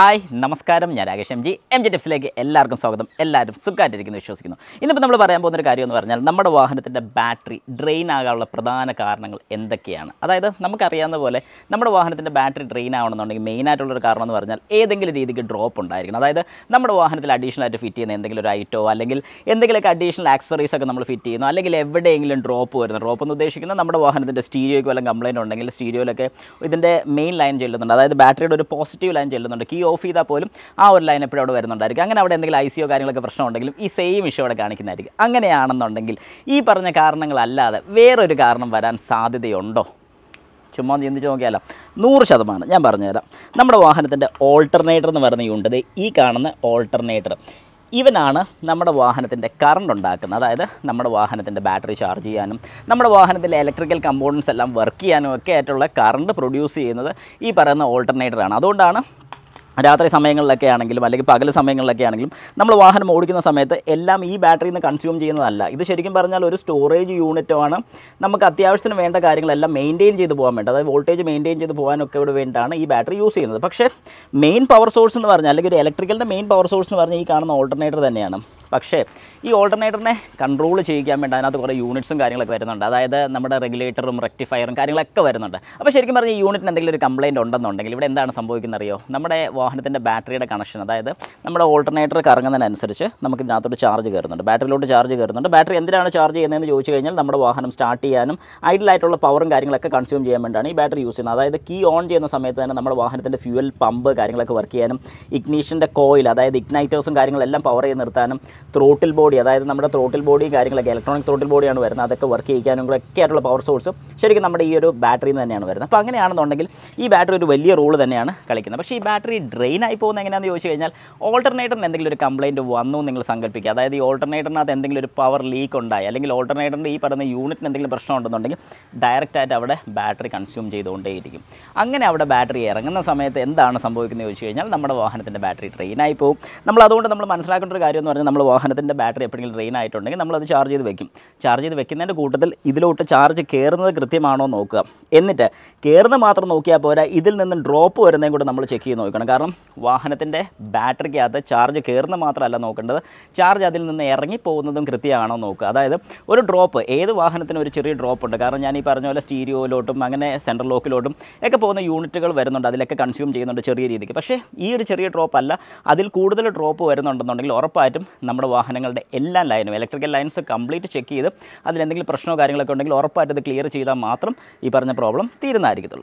hi നമസ്കാരം ഞാൻ Rakesh M G M G ടിപ്സിലേക്ക് എല്ലാവർക്കും സ്വാഗതം എല്ലാവരും സുഖമായിട്ടിരിക്കുന്നു വിശ്വസിക്കുന്നു ഇന്നിപ്പോൾ നമ്മൾ പറയാൻ പോകുന്ന ഒരു കാര്യം എന്ന് പറഞ്ഞാൽ നമ്മുടെ വാഹനത്തിൻ്റെ ബാറ്ററി ഡ്രെയിൻ ആകാനുള്ള പ്രധാന കാരണങ്ങൾ എന്തൊക്കെയാണ് അതായത് നമുക്കറിയാവുന്ന പോലെ നമ്മുടെ വാഹനത്തിൻ്റെ ബാറ്ററി ഡ്രെയിൻ ആവണമെന്നുണ്ടെങ്കിൽ മെയിനായിട്ടുള്ളൊരു കാരണം എന്ന് പറഞ്ഞാൽ ഏതെങ്കിലും രീതിക്ക് ഡ്രോപ്പ് ഉണ്ടായിരിക്കണം അതായത് നമ്മുടെ വാഹനത്തിൽ അഡീഷണൽ ആയിട്ട് ഫിറ്റ് ചെയ്യുന്ന എന്തെങ്കിലും ഒരു ഐറ്റോ അല്ലെങ്കിൽ എന്തെങ്കിലുമൊക്കെ അഡീഷണൽ ആക്സറീസ് ഒക്കെ നമ്മൾ ഫിറ്റ് ചെയ്യുന്നു അല്ലെങ്കിൽ എവിടെയെങ്കിലും ഡ്രോപ്പ് വരുന്നു ഡ്രോപ്പ് എന്ന് ഉദ്ദേശിക്കുന്നത് നമ്മുടെ വാഹനത്തിൻ്റെ സ്റ്റീരിയോയ്ക്ക് വല്ല കംപ്ലൈൻറ്റ് ഉണ്ടെങ്കിൽ സ്റ്റീരിയോയിലൊക്കെ ഇതിൻ്റെ മെയിൻ ലൈൻ ചെല്ലുന്നുണ്ട് അതായത് ബാറ്ററിയുടെ ഒരു പോസിറ്റീവ് ലൈൻ ചെല്ലുന്നുണ്ട് കീ ഓഫ് ചെയ്താൽ പോലും ആ ഒരു ലൈൻ എപ്പോഴും അവിടെ വരുന്നുണ്ടായിരിക്കും അങ്ങനെ അവിടെ എന്തെങ്കിലും ഐ സിയോ കാര്യങ്ങളൊക്കെ പ്രശ്നമുണ്ടെങ്കിലും ഈ സെയിം ഇഷ്യൂ അവിടെ കാണിക്കുന്നതായിരിക്കും അങ്ങനെയാണെന്നുണ്ടെങ്കിൽ ഈ പറഞ്ഞ കാരണങ്ങളല്ലാതെ വേറൊരു കാരണം വരാൻ സാധ്യതയുണ്ടോ ചുമ്മാ ചിന്തിച്ച് നോക്കിയാലോ നൂറ് ശതമാനം ഞാൻ പറഞ്ഞുതരാം നമ്മുടെ വാഹനത്തിൻ്റെ ഓൾട്ടർനേറ്റർ എന്ന് പറയുന്ന യൂണിറ്റ് ഈ കാണുന്ന ഓൾട്ടർനേറ്റർ ഇവനാണ് നമ്മുടെ വാഹനത്തിൻ്റെ കറണ്ട് ഉണ്ടാക്കുന്നത് അതായത് നമ്മുടെ വാഹനത്തിൻ്റെ ബാറ്ററി ചാർജ് ചെയ്യാനും നമ്മുടെ വാഹനത്തിലെ ഇലക്ട്രിക്കൽ കമ്പോണൻസ് എല്ലാം വർക്ക് ചെയ്യാനും ഒക്കെ ആയിട്ടുള്ള കറണ്ട് പ്രൊഡ്യൂസ് ചെയ്യുന്നത് ഈ പറയുന്ന ഓൾട്ടർനേറ്ററാണ് അതുകൊണ്ടാണ് രാത്രി സമയങ്ങളിലൊക്കെ ആണെങ്കിലും അല്ലെങ്കിൽ പകൽ സമയങ്ങളിലൊക്കെ ആണെങ്കിലും നമ്മൾ വാഹനം ഓടിക്കുന്ന സമയത്ത് എല്ലാം ഈ ബാറ്ററിയിൽ നിന്ന് കൺസ്യൂം ചെയ്യുന്നതല്ല ഇത് ശരിക്കും പറഞ്ഞാൽ ഒരു സ്റ്റോറേജ് യൂണിറ്റാണ് നമുക്ക് അത്യാവശ്യത്തിന് വേണ്ട കാര്യങ്ങളെല്ലാം മെയിൻറ്റെയിൻ ചെയ്ത് പോകാൻ വേണ്ടി അതായത് വോൾട്ടേജ് മെയിൻറ്റെയിൻ ചെയ്ത് പോകാനൊക്കെ ഇവിടെ വേണ്ടിയാണ് ഈ ബാറ്ററി യൂസ് ചെയ്യുന്നത് പക്ഷേ മെയിൻ പവർ സോഴ്സ് എന്ന് പറഞ്ഞാൽ അല്ലെങ്കിൽ ഒരു ഇലക്ട്രിക്കലിൻ്റെ മെയിൻ പവർ സോഴ്സ് എന്ന് പറഞ്ഞാൽ ഈ കാണുന്ന ഓൾട്ടർനേറ്റർ തന്നെയാണ് പക്ഷേ ഈ ഓൾട്ടർനേറ്ററിനെ കൺട്രോൾ ചെയ്യിക്കാൻ വേണ്ടി അതിനകത്ത് കുറേ യൂണിറ്റ്സും കാര്യങ്ങളൊക്കെ വരുന്നുണ്ട് അതായത് നമ്മുടെ റെഗുലേറ്ററും റെക്ടിഫയറും കാര്യങ്ങളൊക്കെ വരുന്നുണ്ട് അപ്പോൾ ശരിക്കും പറഞ്ഞാൽ ഈ യൂണിറ്റിന് എന്തെങ്കിലും ഒരു കംപ്ലയിൻറ്റ് ഉണ്ടെന്നുണ്ടെങ്കിൽ ഇവിടെ എന്താണ് സംഭവിക്കുന്നത് അറിയോ നമ്മുടെ വാഹനത്തിൻ്റെ ബാറ്ററിയുടെ കണക്ഷൻ അതായത് നമ്മുടെ ഓൾട്ടർനേറ്റർ കറങ്ങുന്നതിനനുസരിച്ച് നമുക്ക് ഇതിനകത്തോട്ട് ചാർജ് കയറുന്നുണ്ട് ബാറ്ററിയിലോട്ട് ചാർജ് കയറുന്നുണ്ട് ബാറ്ററി എന്തിനാണ് ചാർജ് ചെയ്യുന്നതെന്ന് ചോദിച്ചു കഴിഞ്ഞാൽ നമ്മുടെ വാഹനം സ്റ്റാർട്ട് ചെയ്യാനും ഐഡിലായിട്ടുള്ള പവറും കാര്യങ്ങളൊക്കെ കൺസ്യൂം ചെയ്യാൻ വേണ്ടിയാണ് ഈ ബാറ്ററി യൂസ് ചെയ്യുന്നത് അതായത് കീ ഓൺ ചെയ്യുന്ന സമയത്ത് തന്നെ നമ്മുടെ വാഹനത്തിൻ്റെ ഫ്യൂവൽ പമ്പ് കാര്യങ്ങളൊക്കെ വർക്ക് ചെയ്യാനും ഇഗ്നീഷൻ്റെ കോയിൽ അതായത് ഇഗ്നൈറ്റേഴ്സും കാര്യങ്ങളെല്ലാം പവർ ചെയ്ത് നിർത്താനും ത്രോട്ടിൽ ബോഡി അതായത് നമ്മുടെ ത്രോട്ടിൽ ബോഡി കാര്യങ്ങളൊക്കെ ഇലക്ട്രോണിക് ത്രോട്ടിൽ ബോഡിയാണ് വരുന്നത് അതൊക്കെ വർക്ക് ചെയ്യാനും കൂടെ ഒക്കെ ആയിട്ടുള്ള പവർ സോഴ്സും ശരിക്കും നമ്മുടെ ഈ ഒരു ബാറ്ററിയിൽ നിന്ന് തന്നെയാണ് വരുന്നത് അപ്പോൾ അങ്ങനെയാണെന്നുണ്ടെങ്കിൽ ഈ ബാറ്ററി ഒരു വലിയ റോൾ തന്നെയാണ് കളിക്കുന്നത് പക്ഷേ ഈ ബാറ്ററി ഡ്രെയിൻ ആയി പോകുന്ന എങ്ങനെയാണെന്ന് ചോദിച്ചു കഴിഞ്ഞാൽ ഓൾട്ടർനേറ്ററിന് എന്തെങ്കിലും ഒരു കംപ്ലയിൻറ്റ് വന്നു നിങ്ങൾ സങ്കല്പിക്കുക അതായത് ഈ ഓൾട്ടർനേറ്ററിനകത്ത് എന്തെങ്കിലും ഒരു പവർ ലീക്ക് ഉണ്ടായി അല്ലെങ്കിൽ ഓൾട്ടർനേറ്ററിൻ്റെ ഈ പറയുന്ന യൂണിറ്റിന് എന്തെങ്കിലും പ്രശ്നം ഉണ്ടെന്നുണ്ടെങ്കിൽ ഡയറക്റ്റായിട്ട് അവിടെ ബാറ്ററി കൺസ്യൂം ചെയ്തുകൊണ്ടേയിരിക്കും അങ്ങനെ അവിടെ ബാറ്ററി ഇറങ്ങുന്ന സമയത്ത് എന്താണ് സംഭവിക്കുന്നത് ചോദിച്ചു കഴിഞ്ഞാൽ നമ്മുടെ വാഹനത്തിൻ്റെ ബാറ്ററി ഡ്രെയിൻ ആയി പോകും നമ്മൾ അതുകൊണ്ട് നമ്മൾ മനസ്സിലാക്കേണ്ട ഒരു കാര്യം എന്ന് പറഞ്ഞാൽ നമ്മൾ വാഹനത്തിൻ്റെ ബാറ്ററി എപ്പോഴെങ്കിലും ഡ്രെയിൻ ആയിട്ടുണ്ടെങ്കിൽ നമ്മളത് ചാർജ് ചെയ്ത് വെക്കും ചാർജ് ചെയ്ത് വെക്കുന്നതിൻ്റെ കൂട്ടത്തിൽ ഇതിലോട്ട് ചാർജ് കയറുന്നത് കൃത്യമാണോ നോക്കുക എന്നിട്ട് കയറുന്നത് മാത്രം നോക്കിയാൽ പോരാ ഇതിൽ നിന്ന് ഡ്രോപ്പ് വരുന്നതും കൂടെ നമ്മൾ ചെക്ക് ചെയ്ത് നോക്കണം കാരണം വാഹനത്തിൻ്റെ ബാറ്ററിക്കകത്ത് ചാർജ് കയറുന്നത് മാത്രമല്ല നോക്കേണ്ടത് ചാർജ് അതിൽ നിന്ന് ഇറങ്ങി പോകുന്നതും കൃത്യമാണോ നോക്കുക അതായത് ഒരു ഡ്രോപ്പ് ഏത് വാഹനത്തിനും ഒരു ചെറിയ ഡ്രോപ്പ് ഉണ്ട് കാരണം ഞാൻ ഈ പറഞ്ഞ പോലെ സ്റ്റീരിയോയിലോട്ടും അങ്ങനെ സെൻട്രൽ ലോക്കിലോട്ടും ഒക്കെ പോകുന്ന യൂണിറ്റുകൾ വരുന്നുണ്ട് അതിലൊക്കെ കൺസ്യൂം ചെയ്യുന്നുണ്ട് ചെറിയ രീതിക്ക് പക്ഷേ ഈ ഒരു ചെറിയ ഡ്രോപ്പ് അല്ല അതിൽ കൂടുതൽ ഡ്രോപ്പ് വരുന്നുണ്ടെന്നുണ്ടെങ്കിൽ ഉറപ്പായിട്ടും നമ്മുടെ വാഹനങ്ങളുടെ എല്ലാ ലൈനും ഇലക്ട്രിക്കൽ ലൈൻസ് കംപ്ലീറ്റ് ചെക്ക് ചെയ്ത് അതിലെന്തെങ്കിലും പ്രശ്നമോ കാര്യങ്ങളൊക്കെ ഉണ്ടെങ്കിൽ ഉറപ്പായിട്ട് അത് ക്ലിയർ ചെയ്താൽ മാത്രം ഈ പറഞ്ഞ പ്രോബ്ലം തീരുന്നതായിരിക്കത്തുള്ളൂ